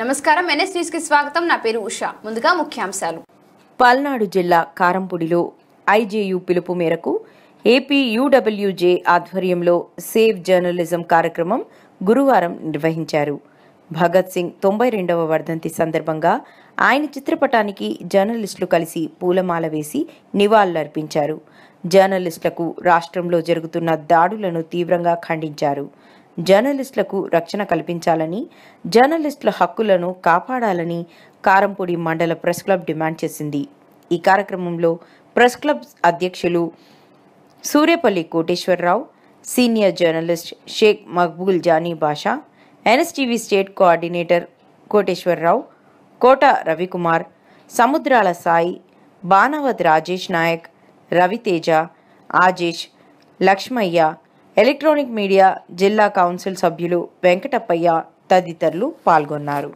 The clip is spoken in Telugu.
నమస్కారం ఎన్ఎస్ న్యూస్ కి స్వాగతం నా పేరు ఉష ముందుగా ముఖ్యాంశాలు పల్నాడు జిల్లా కారంపూడిలో ఐజేయు పిలుపు మేరకు ఏపీ యూడబ్ల్యూజే ఆధ్వర్యంలో సేవ్ జర్నలిజం కార్యక్రమం గురువారం నిర్వహించారు భగత్ సింగ్ తొంభై రెండవ వర్ధంతి సందర్భంగా ఆయన చిత్రపటానికి జర్నలిస్టులు కలిసి పూలమాల వేసి నివాళులర్పించారు జర్నలిస్టులకు రాష్ట్రంలో జరుగుతున్న దాడులను తీవ్రంగా ఖండించారు జర్నలిస్టులకు రక్షణ కల్పించాలని జర్నలిస్టుల హక్కులను కాపాడాలని కారంపూడి మండల ప్రెస్ క్లబ్ డిమాండ్ చేసింది ఈ కార్యక్రమంలో ప్రెస్ క్లబ్ అధ్యక్షులు Suryapalli Koteswararao senior journalist Shaik Maqbool Jani Basha NSTV state coordinator Koteswararao Kota Ravikumar Samudrala Sai Banavath Rajesh Nayak Raviteja Ajesh Lakshmaiah electronic media జిల్లా కౌన్సిల్ సభ్యులు వెంకటప్పయ్య తదితరులు పాల్గొన్నారు